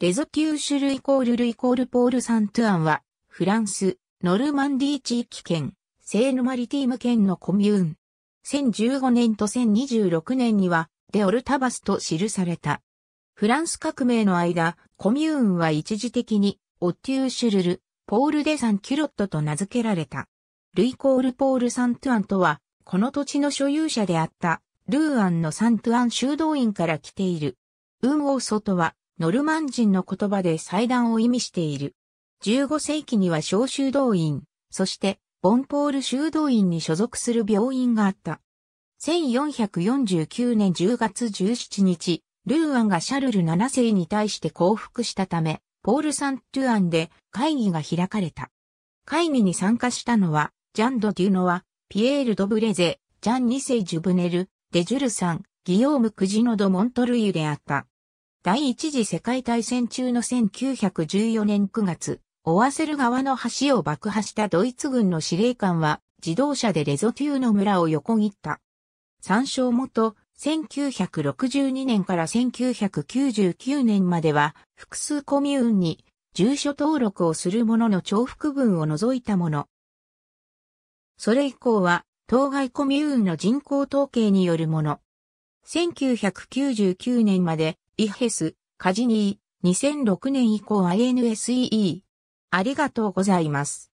レゾテューシュルイコールルイコールポール・サントゥアンは、フランス、ノルマンディー地域圏、セーヌマリティーム圏のコミューン。1015年と1026年には、デオルタバスと記された。フランス革命の間、コミューンは一時的に、オッテューシュルル、ポール・デ・サン・キュロットと名付けられた。ルイコール・ポール・サントゥアンとは、この土地の所有者であった、ルーアンのサントゥアン修道院から来ている。ウン・オーソとは、ノルマン人の言葉で祭壇を意味している。15世紀には小修道院、そしてボンポール修道院に所属する病院があった。1449年10月17日、ルーアンがシャルル7世に対して降伏したため、ポール・サン・トゥアンで会議が開かれた。会議に参加したのは、ジャン・ド・デュノワ、ピエール・ド・ブレゼ、ジャン・2世・ジュブネル、デ・ジュルさん、ギヨーム・クジノ・ド・モントルイユであった。第一次世界大戦中の1914年9月、オワセル川の橋を爆破したドイツ軍の司令官は自動車でレゾテューの村を横切った。参照元、1962年から1999年までは複数コミューンに住所登録をするものの重複分を除いたもの。それ以降は当該コミューンの人口統計によるもの。1999年までイヘス、カジニー、2006年以降 i n s e e ありがとうございます。